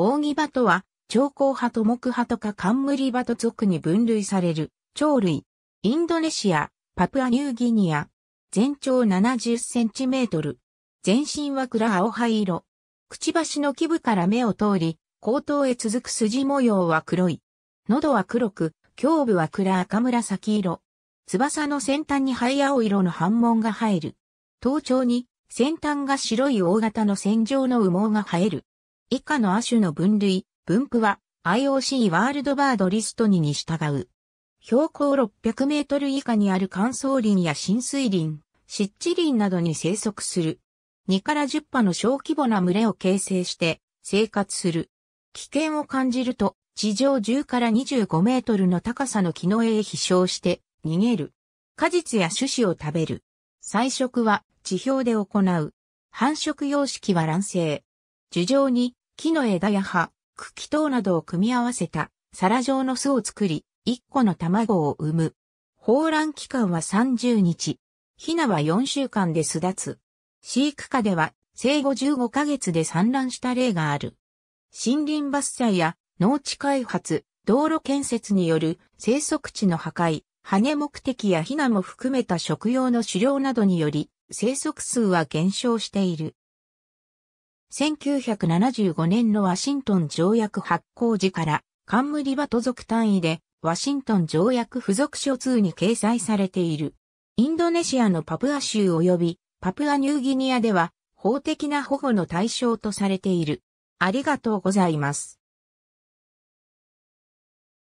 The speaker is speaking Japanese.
扇葉とは、長江派と木派とか冠葉と族に分類される、鳥類。インドネシア、パプアニューギニア。全長70センチメートル。全身は暗青灰色。くちばしの基部から目を通り、後頭へ続く筋模様は黒い。喉は黒く、胸部は暗赤紫色。翼の先端に灰青色の斑紋が生える。頭頂に先端が白い大型の線状の羽毛が生える。以下の亜種の分類、分布は IOC ワールドバードリスト2に従う。標高600メートル以下にある乾燥林や浸水林、湿地林などに生息する。2から10羽の小規模な群れを形成して生活する。危険を感じると地上10から25メートルの高さの木の上へ飛翔して逃げる。果実や種子を食べる。採食は地表で行う。繁殖様式は卵生。樹上に木の枝や葉、茎等などを組み合わせた皿状の巣を作り、1個の卵を産む。放卵期間は30日。ヒナは4週間で巣立つ。飼育下では生後15ヶ月で産卵した例がある。森林伐採や農地開発、道路建設による生息地の破壊、羽目的やヒナも含めた食用の狩猟などにより生息数は減少している。1975年のワシントン条約発行時から、冠バト族単位で、ワシントン条約付属書2に掲載されている。インドネシアのパプア州及び、パプアニューギニアでは、法的な保護の対象とされている。ありがとうございます。